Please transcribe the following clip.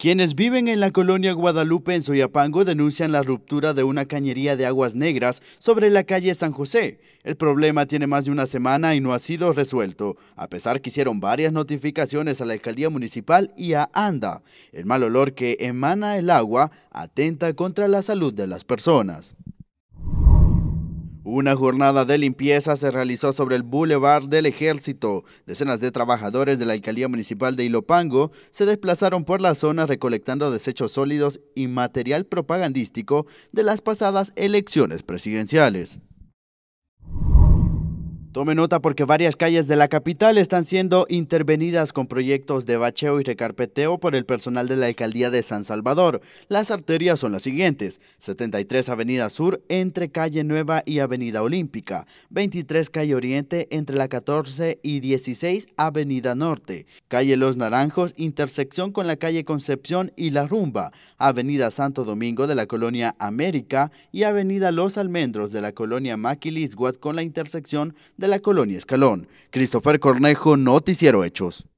Quienes viven en la colonia Guadalupe en Soyapango denuncian la ruptura de una cañería de aguas negras sobre la calle San José. El problema tiene más de una semana y no ha sido resuelto, a pesar que hicieron varias notificaciones a la alcaldía municipal y a ANDA. El mal olor que emana el agua atenta contra la salud de las personas. Una jornada de limpieza se realizó sobre el Boulevard del Ejército. Decenas de trabajadores de la Alcaldía Municipal de Ilopango se desplazaron por la zona recolectando desechos sólidos y material propagandístico de las pasadas elecciones presidenciales. Tome nota porque varias calles de la capital están siendo intervenidas con proyectos de bacheo y recarpeteo por el personal de la alcaldía de San Salvador. Las arterias son las siguientes: 73 Avenida Sur entre Calle Nueva y Avenida Olímpica, 23 Calle Oriente entre la 14 y 16 Avenida Norte, Calle Los Naranjos intersección con la calle Concepción y La Rumba, Avenida Santo Domingo de la colonia América y Avenida Los Almendros de la colonia Maquilisguat con la intersección de la colonia Escalón. Christopher Cornejo, Noticiero Hechos.